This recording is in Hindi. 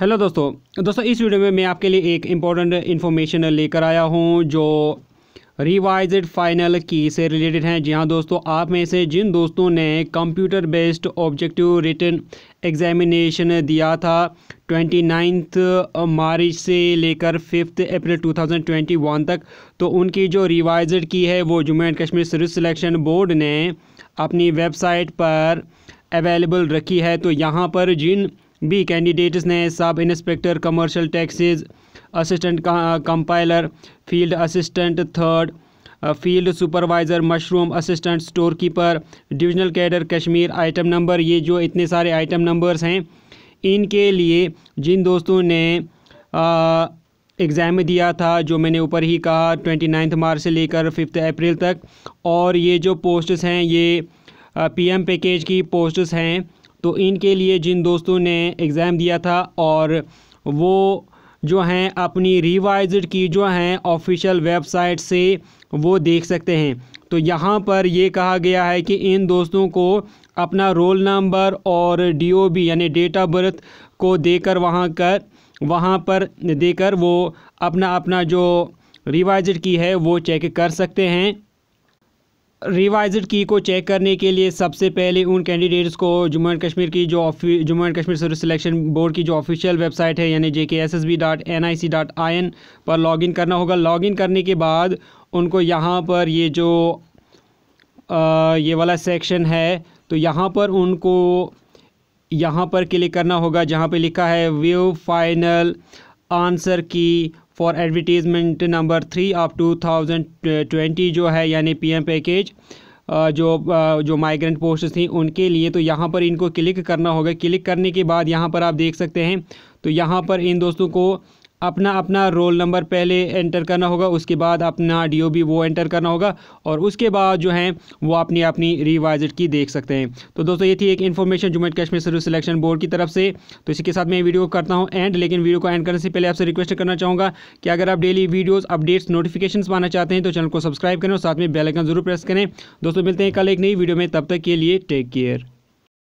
हेलो दोस्तों दोस्तों इस वीडियो में मैं आपके लिए एक इम्पॉर्टेंट इन्फॉर्मेशन लेकर आया हूं जो रिवाइज्ड फाइनल की से रिलेटेड हैं जी हाँ दोस्तों आप में से जिन दोस्तों ने computer based objective written examination दिया था ट्वेंटी नाइन्थ मार्च से लेकर फिफ्थ अप्रैल 2021 तक तो उनकी जो रिवाइज्ड की है वो Jammu and Kashmir service selection board ने अपनी वेबसाइट पर अवेलेबल रखी है तो यहाँ पर जिन बी कैंडिडेट्स ने sub inspector commercial taxes assistant compiler field assistant third field supervisor mushroom assistant store keeper divisional cadre Kashmir item number ये जो इतने सारे आइटम नंबर्स हैं इनके लिए जिन दोस्तों ने एग्ज़ाम दिया था जो मैंने ऊपर ही कहा ट्वेंटी नाइन्थ मार्च से लेकर फिफ्थ अप्रैल तक और ये जो पोस्ट्स हैं ये पीएम पैकेज की पोस्ट्स हैं तो इनके लिए जिन दोस्तों ने एग्ज़ाम दिया था और वो जो हैं अपनी रिवाइज की जो हैं ऑफिशियल वेबसाइट से वो देख सकते हैं तो यहाँ पर ये कहा गया है कि इन दोस्तों को अपना रोल नंबर और डीओबी यानी डेट ऑफ बर्थ को देकर वहाँ कर वहाँ पर देकर वो अपना अपना जो रिवाइज की है वो चेक कर सकते हैं रिवाइज की को चेक करने के लिए सबसे पहले उन कैंडिडेट्स को जम्मू एंड कश्मीर की जो Jammu and Kashmir service selection board की जो ऑफिशियल वेबसाइट है यानी J K S S B dot N I C dot I N पर लॉगिन करना होगा लॉगिन करने के बाद उनको यहाँ पर ये जो आ, ये वाला सेक्शन है तो यहाँ पर उनको यहाँ पर क्लिक करना होगा जहाँ पे लिखा है व्यू फाइनल आंसर की for advertisement number three of two thousand twenty जो है यानी पीएम पैकेज जो जो माइग्रेंट पोस्ट थी उनके लिए तो यहाँ पर इनको क्लिक करना होगा क्लिक करने के बाद यहाँ पर आप देख सकते हैं तो यहाँ पर इन दोस्तों को अपना अपना रोल नंबर पहले एंटर करना होगा उसके बाद अपना डीओबी वो एंटर करना होगा और उसके बाद जो है वो अपनी अपनी रिवाइज की देख सकते हैं तो दोस्तों ये थी एक information Jammu and Kashmir service selection board की तरफ से तो इसी के साथ मैं वीडियो करता हूँ एंड लेकिन वीडियो को एंड करने से पहले आपसे रिक्वेस्ट करना चाहूँगा कि अगर आप डेली वीडियोज़ अपडेट्स नोटिफिकेशन पाना चाहते हैं तो चैनल को सब्सक्राइब करें और साथ में बेलाइकन जरूर प्रेस करें दोस्तों मिलते हैं कल एक नई वीडियो में तब तक के लिए टेक केयर